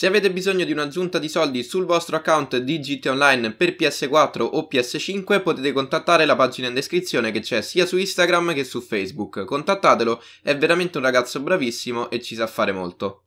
Se avete bisogno di un'aggiunta di soldi sul vostro account di GT Online per PS4 o PS5 potete contattare la pagina in descrizione che c'è sia su Instagram che su Facebook. Contattatelo, è veramente un ragazzo bravissimo e ci sa fare molto.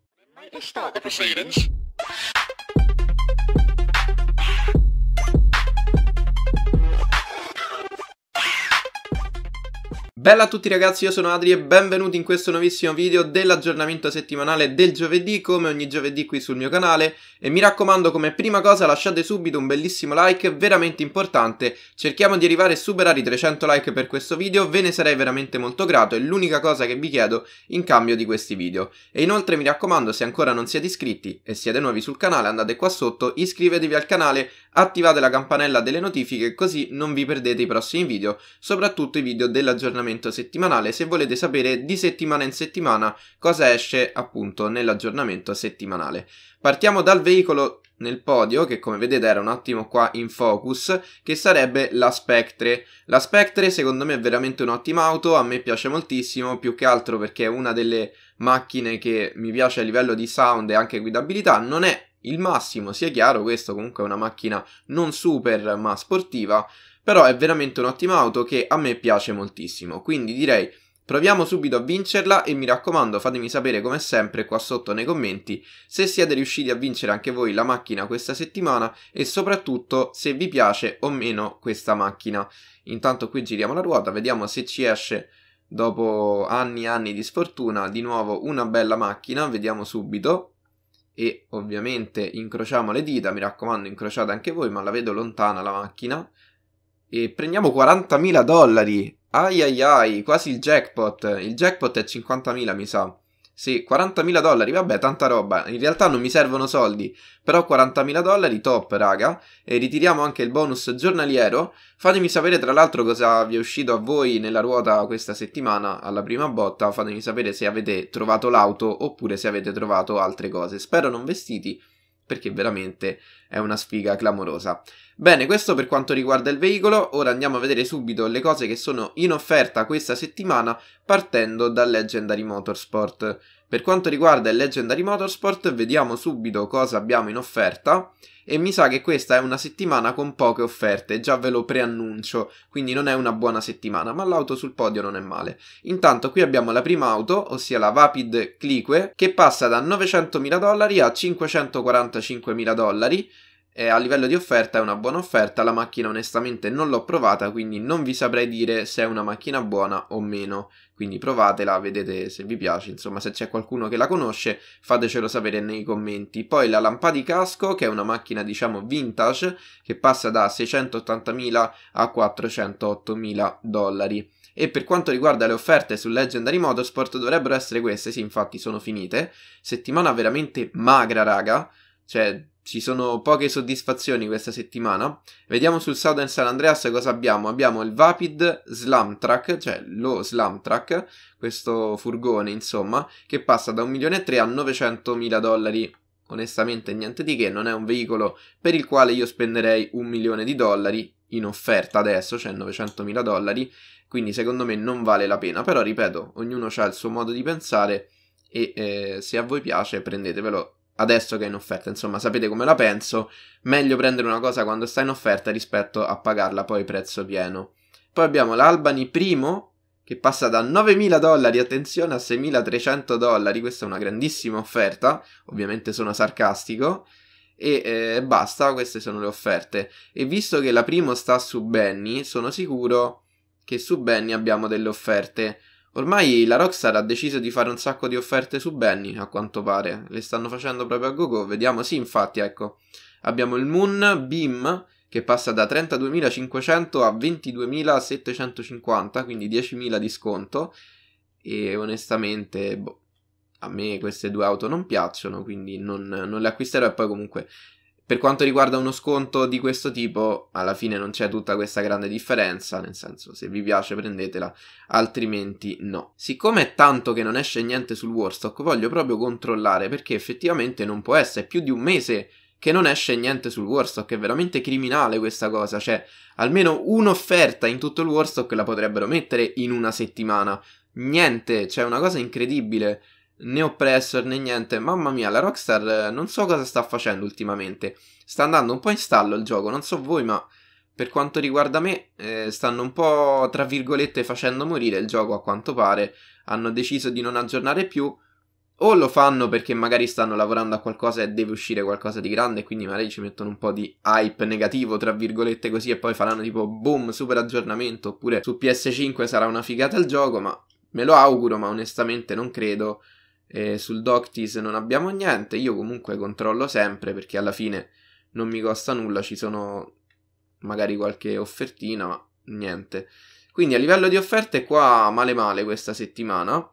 Bella a tutti ragazzi, io sono Adri e benvenuti in questo nuovissimo video dell'aggiornamento settimanale del giovedì, come ogni giovedì qui sul mio canale e mi raccomando come prima cosa lasciate subito un bellissimo like, veramente importante, cerchiamo di arrivare a superare i 300 like per questo video, ve ne sarei veramente molto grato, è l'unica cosa che vi chiedo in cambio di questi video. E inoltre mi raccomando se ancora non siete iscritti e siete nuovi sul canale andate qua sotto, iscrivetevi al canale attivate la campanella delle notifiche così non vi perdete i prossimi video, soprattutto i video dell'aggiornamento settimanale se volete sapere di settimana in settimana cosa esce appunto nell'aggiornamento settimanale. Partiamo dal veicolo nel podio, che come vedete era un attimo qua in focus, che sarebbe la Spectre. La Spectre secondo me è veramente un'ottima auto, a me piace moltissimo, più che altro perché è una delle macchine che mi piace a livello di sound e anche guidabilità, non è il massimo, sia chiaro, questo comunque è una macchina non super ma sportiva, però è veramente un'ottima auto che a me piace moltissimo, quindi direi proviamo subito a vincerla e mi raccomando fatemi sapere come sempre qua sotto nei commenti se siete riusciti a vincere anche voi la macchina questa settimana e soprattutto se vi piace o meno questa macchina. Intanto qui giriamo la ruota, vediamo se ci esce dopo anni e anni di sfortuna di nuovo una bella macchina, vediamo subito e ovviamente incrociamo le dita, mi raccomando incrociate anche voi, ma la vedo lontana la macchina, e prendiamo 40.000 dollari, ai ai ai, quasi il jackpot, il jackpot è 50.000 mi sa, sì, 40.000 dollari, vabbè, tanta roba. In realtà non mi servono soldi, però 40.000 dollari top, raga. E ritiriamo anche il bonus giornaliero. Fatemi sapere tra l'altro cosa vi è uscito a voi nella ruota questa settimana alla prima botta. Fatemi sapere se avete trovato l'auto oppure se avete trovato altre cose. Spero non vestiti perché veramente è una sfiga clamorosa. Bene, questo per quanto riguarda il veicolo, ora andiamo a vedere subito le cose che sono in offerta questa settimana partendo dal Legendary Motorsport. Per quanto riguarda il Legendary Motorsport, vediamo subito cosa abbiamo in offerta e mi sa che questa è una settimana con poche offerte, già ve lo preannuncio, quindi non è una buona settimana, ma l'auto sul podio non è male. Intanto qui abbiamo la prima auto, ossia la Vapid Clique, che passa da 900.000 dollari a 545.000 dollari, eh, a livello di offerta è una buona offerta, la macchina onestamente non l'ho provata, quindi non vi saprei dire se è una macchina buona o meno, quindi provatela, vedete se vi piace, insomma se c'è qualcuno che la conosce fatecelo sapere nei commenti. Poi la lampada di Casco, che è una macchina diciamo vintage, che passa da 680.000 a 408.000 dollari. E per quanto riguarda le offerte su Legendary Motorsport dovrebbero essere queste, sì infatti sono finite, settimana veramente magra raga, cioè, ci sono poche soddisfazioni questa settimana. Vediamo sul Southern San Andreas cosa abbiamo. Abbiamo il Vapid Slam Track, cioè lo Slam Track, questo furgone insomma, che passa da 1.300.000 a 900.000 dollari. Onestamente niente di che, non è un veicolo per il quale io spenderei un milione di dollari in offerta adesso, cioè 900.000 dollari, quindi secondo me non vale la pena. Però ripeto, ognuno ha il suo modo di pensare e eh, se a voi piace prendetevelo adesso che è in offerta, insomma sapete come la penso, meglio prendere una cosa quando sta in offerta rispetto a pagarla poi prezzo pieno. Poi abbiamo l'Albany primo che passa da 9.000 dollari, attenzione, a 6.300 dollari, questa è una grandissima offerta, ovviamente sono sarcastico, e eh, basta, queste sono le offerte. E visto che la primo sta su Benny, sono sicuro che su Benny abbiamo delle offerte Ormai la Rockstar ha deciso di fare un sacco di offerte su Benny, a quanto pare. Le stanno facendo proprio a gogo. Vediamo, sì, infatti, ecco. Abbiamo il Moon Beam che passa da 32.500 a 22.750, quindi 10.000 di sconto. E onestamente, boh, a me queste due auto non piacciono, quindi non, non le acquisterò. E poi comunque per quanto riguarda uno sconto di questo tipo, alla fine non c'è tutta questa grande differenza, nel senso se vi piace prendetela, altrimenti no. Siccome è tanto che non esce niente sul Warstock, voglio proprio controllare perché effettivamente non può essere più di un mese che non esce niente sul Warstock, è veramente criminale questa cosa, cioè almeno un'offerta in tutto il Warstock la potrebbero mettere in una settimana. Niente, cioè una cosa incredibile né oppressor né niente. Mamma mia, la Rockstar eh, non so cosa sta facendo ultimamente. Sta andando un po' in stallo il gioco, non so voi, ma per quanto riguarda me, eh, stanno un po' tra virgolette facendo morire il gioco a quanto pare. Hanno deciso di non aggiornare più. O lo fanno perché magari stanno lavorando a qualcosa e deve uscire qualcosa di grande, quindi magari ci mettono un po' di hype negativo, tra virgolette così, e poi faranno tipo boom, super aggiornamento, oppure su PS5 sarà una figata il gioco, ma me lo auguro, ma onestamente non credo eh, sul Doctis non abbiamo niente, io comunque controllo sempre perché alla fine non mi costa nulla, ci sono magari qualche offertina, ma niente. Quindi a livello di offerte qua male male questa settimana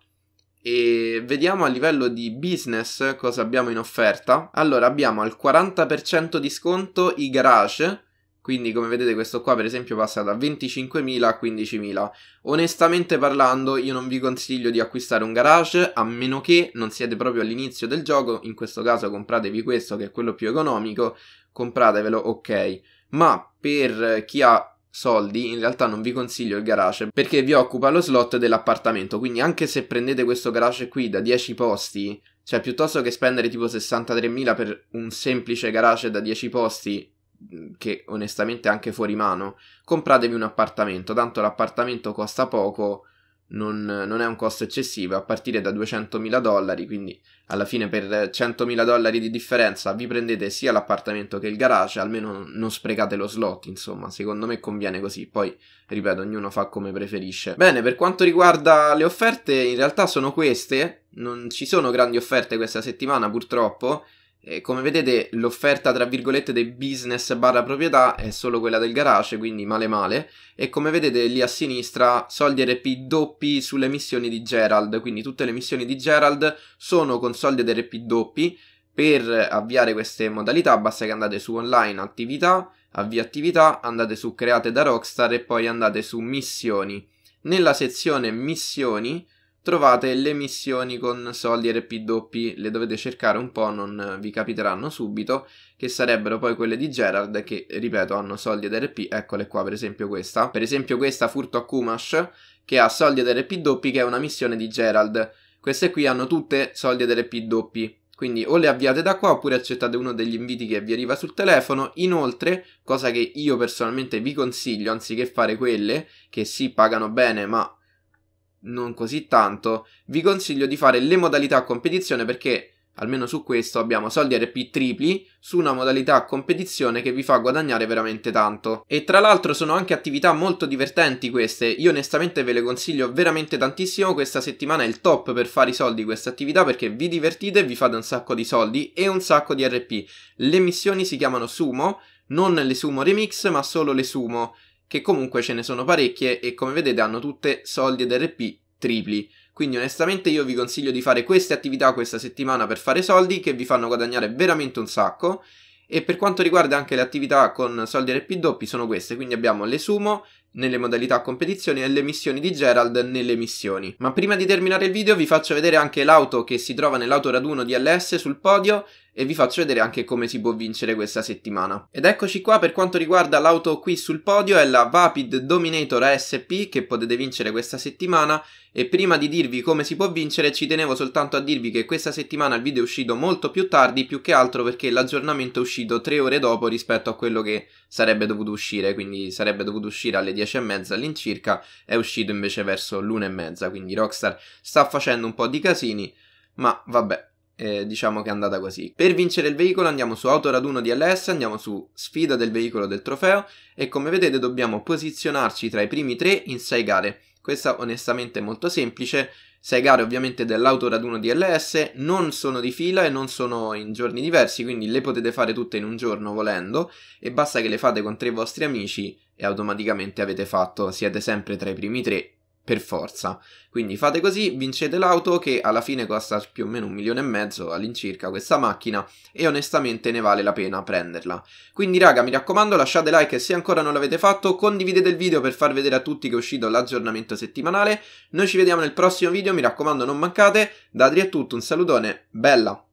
e vediamo a livello di business cosa abbiamo in offerta. Allora abbiamo al 40% di sconto i garage quindi come vedete questo qua per esempio passa da 25.000 a 15.000. Onestamente parlando io non vi consiglio di acquistare un garage a meno che non siete proprio all'inizio del gioco, in questo caso compratevi questo che è quello più economico, compratevelo ok. Ma per chi ha soldi in realtà non vi consiglio il garage perché vi occupa lo slot dell'appartamento, quindi anche se prendete questo garage qui da 10 posti, cioè piuttosto che spendere tipo 63.000 per un semplice garage da 10 posti che onestamente è anche fuori mano, compratevi un appartamento, tanto l'appartamento costa poco, non, non è un costo eccessivo, a partire da 200.000 dollari, quindi alla fine per 100.000 dollari di differenza vi prendete sia l'appartamento che il garage, almeno non sprecate lo slot, insomma, secondo me conviene così, poi ripeto, ognuno fa come preferisce. Bene, per quanto riguarda le offerte, in realtà sono queste, non ci sono grandi offerte questa settimana purtroppo, e come vedete l'offerta tra virgolette dei business barra proprietà è solo quella del garage, quindi male male, e come vedete lì a sinistra soldi RP doppi sulle missioni di Gerald, quindi tutte le missioni di Gerald sono con soldi RP doppi, per avviare queste modalità basta che andate su online attività, avvia attività, andate su create da Rockstar e poi andate su missioni. Nella sezione missioni trovate le missioni con soldi RPW, le dovete cercare un po', non vi capiteranno subito, che sarebbero poi quelle di Gerard che, ripeto, hanno soldi ed RP, eccole qua per esempio questa, per esempio questa Furto a Kumash, che ha soldi ed RPW, che è una missione di Gerald, queste qui hanno tutte soldi ed RPW, quindi o le avviate da qua oppure accettate uno degli inviti che vi arriva sul telefono. Inoltre, cosa che io personalmente vi consiglio, anziché fare quelle che si pagano bene ma non così tanto, vi consiglio di fare le modalità competizione perché almeno su questo abbiamo soldi RP tripli su una modalità competizione che vi fa guadagnare veramente tanto. E tra l'altro sono anche attività molto divertenti queste, io onestamente ve le consiglio veramente tantissimo, questa settimana è il top per fare i soldi questa attività perché vi divertite, vi fate un sacco di soldi e un sacco di RP. Le missioni si chiamano Sumo, non le Sumo Remix ma solo le Sumo che comunque ce ne sono parecchie e come vedete hanno tutte soldi ed RP tripli. Quindi onestamente io vi consiglio di fare queste attività questa settimana per fare soldi che vi fanno guadagnare veramente un sacco. E per quanto riguarda anche le attività con soldi RP doppi sono queste, quindi abbiamo le sumo, nelle modalità competizioni e le missioni di Gerald nelle missioni. Ma prima di terminare il video vi faccio vedere anche l'auto che si trova nell'autoraduno di LS sul podio e vi faccio vedere anche come si può vincere questa settimana. Ed eccoci qua per quanto riguarda l'auto qui sul podio è la Vapid Dominator ASP che potete vincere questa settimana e prima di dirvi come si può vincere ci tenevo soltanto a dirvi che questa settimana il video è uscito molto più tardi più che altro perché l'aggiornamento è uscito tre ore dopo rispetto a quello che sarebbe dovuto uscire, quindi sarebbe dovuto uscire alle 10.30 all'incirca, è uscito invece verso l'una e mezza, quindi Rockstar sta facendo un po' di casini, ma vabbè, eh, diciamo che è andata così. Per vincere il veicolo andiamo su autoraduno di LS, andiamo su sfida del veicolo del trofeo e come vedete dobbiamo posizionarci tra i primi tre in 6 gare. Questa onestamente è molto semplice, 6 gare ovviamente dell'autoraduno DLS, non sono di fila e non sono in giorni diversi, quindi le potete fare tutte in un giorno volendo e basta che le fate con tre vostri amici e automaticamente avete fatto, siete sempre tra i primi tre per forza. Quindi fate così, vincete l'auto che alla fine costa più o meno un milione e mezzo all'incirca questa macchina e onestamente ne vale la pena prenderla. Quindi raga mi raccomando lasciate like se ancora non l'avete fatto, condividete il video per far vedere a tutti che è uscito l'aggiornamento settimanale. Noi ci vediamo nel prossimo video, mi raccomando non mancate. Da Adri è tutto, un salutone, bella!